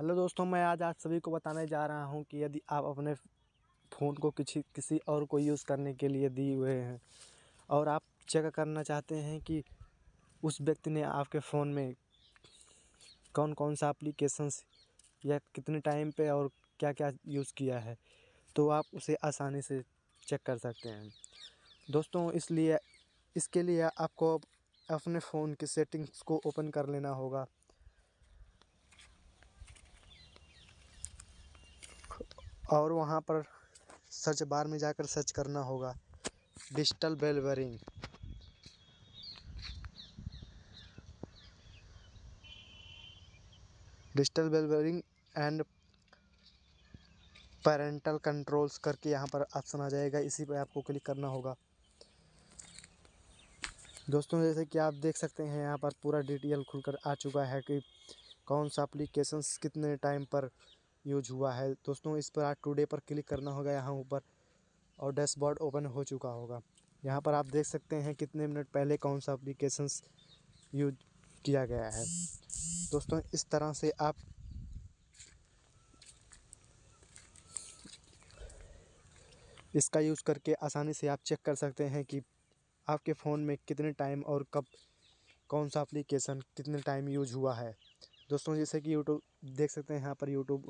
hello दोस्तों मैं आज आप सभी को बताने जा रहा हूं कि यदि आप अपने फ़ोन को किसी किसी और को यूज़ करने के लिए दिए हुए हैं और आप चेक करना चाहते हैं कि उस व्यक्ति ने आपके फ़ोन में कौन कौन सा एप्लीकेशंस या कितने टाइम पे और क्या क्या यूज़ किया है तो आप उसे आसानी से चेक कर सकते हैं दोस्तों इसलिए इसके लिए आपको अपने फ़ोन की सेटिंग्स को ओपन कर लेना होगा और वहाँ पर सर्च बार में जाकर सर्च करना होगा digital wellbeing digital wellbeing and parental controls करके यहाँ पर ऑप्शन आ जाएगा इसी पर आपको क्लिक करना होगा दोस्तों जैसे कि आप देख सकते हैं यहाँ पर पूरा डिटेल खुलकर आ चुका है कि कौन सा अप्लीकेशंस कितने टाइम पर यूज हुआ है दोस्तों इस पर आज टूडे पर क्लिक करना होगा यहाँ ऊपर और डैशबोर्ड ओपन हो चुका होगा यहाँ पर आप देख सकते हैं कितने मिनट पहले कौन सा अप्लीकेशंस यूज किया गया है दोस्तों इस तरह से आप इसका यूज़ करके आसानी से आप चेक कर सकते हैं कि आपके फ़ोन में कितने टाइम और कब कौन सा एप्लीकेशन कितने टाइम यूज हुआ है दोस्तों जैसे कि यूट्यूब देख सकते हैं यहाँ पर यूट्यूब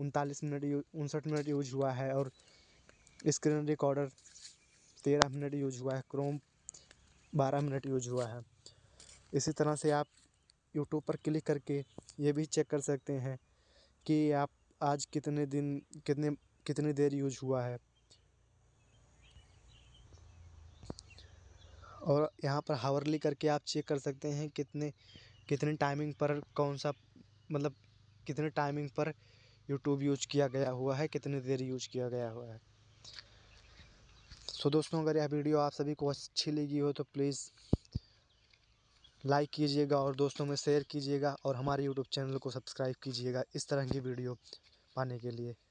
उनतालीस मिनट उनसठ मिनट यूज हुआ है और स्क्रीन रिकॉर्डर तेरह मिनट यूज हुआ है क्रोम बारह मिनट यूज हुआ है इसी तरह से आप यूट्यूब पर क्लिक करके ये भी चेक कर सकते हैं कि आप आज कितने दिन कितने कितनी देर यूज हुआ है और यहाँ पर हावरली करके आप चेक कर सकते हैं कितने कितने टाइमिंग पर कौन सा मतलब कितने टाइमिंग पर यूट्यूब यूज किया गया हुआ है कितनी देर यूज किया गया हुआ है सो दोस्तों अगर यह वीडियो आप सभी को अच्छी लगी हो तो प्लीज़ लाइक कीजिएगा और दोस्तों में शेयर कीजिएगा और हमारे यूट्यूब चैनल को सब्सक्राइब कीजिएगा इस तरह की वीडियो पाने के लिए